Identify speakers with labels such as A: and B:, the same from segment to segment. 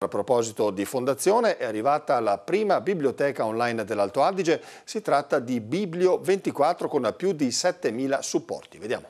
A: A proposito di fondazione è arrivata la prima biblioteca online dell'Alto Adige, si tratta di Biblio 24 con più di 7.000 supporti. Vediamo.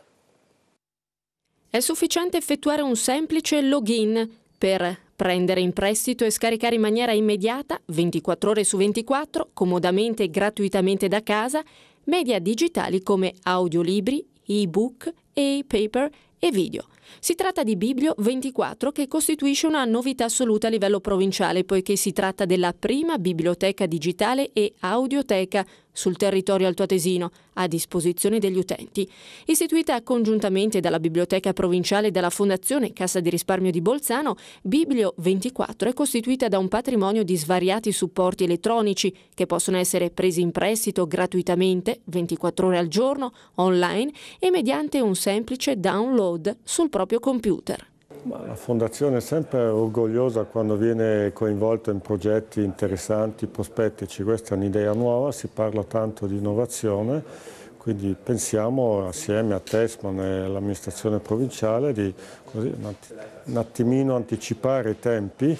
B: È sufficiente effettuare un semplice login per prendere in prestito e scaricare in maniera immediata, 24 ore su 24, comodamente e gratuitamente da casa, media digitali come audiolibri, ebook e-paper e video. Si tratta di Biblio 24 che costituisce una novità assoluta a livello provinciale poiché si tratta della prima biblioteca digitale e audioteca sul territorio altoatesino a disposizione degli utenti, istituita congiuntamente dalla Biblioteca Provinciale e dalla Fondazione Cassa di Risparmio di Bolzano, Biblio 24 è costituita da un patrimonio di svariati supporti elettronici che possono essere presi in prestito gratuitamente 24 ore al giorno, online e mediante un semplice download sul proprio computer.
A: La Fondazione è sempre orgogliosa quando viene coinvolta in progetti interessanti, prospettici, questa è un'idea nuova, si parla tanto di innovazione, quindi pensiamo assieme a Tesman e all'amministrazione provinciale di così, un attimino anticipare i tempi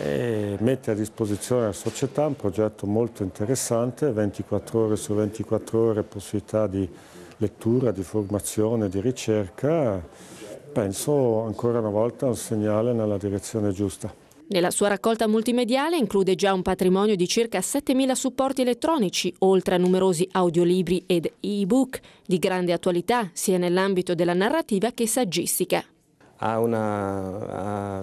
A: e mettere a disposizione la società un progetto molto interessante, 24 ore su 24 ore possibilità di lettura, di formazione, di ricerca, penso ancora una volta un segnale nella direzione giusta.
B: Nella sua raccolta multimediale include già un patrimonio di circa 7.000 supporti elettronici, oltre a numerosi audiolibri ed e-book di grande attualità sia nell'ambito della narrativa che saggistica.
C: Una,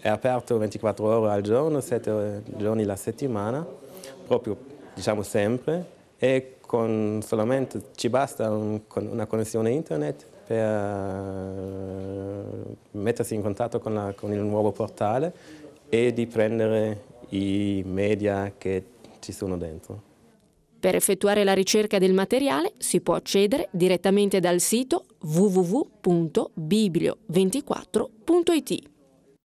C: è aperto 24 ore al giorno, 7 giorni la settimana, proprio diciamo sempre, e con solamente ci basta un, con una connessione internet per eh, mettersi in contatto con, la, con il nuovo portale e di prendere i media che ci sono dentro.
B: Per effettuare la ricerca del materiale si può accedere direttamente dal sito www.biblio24.it.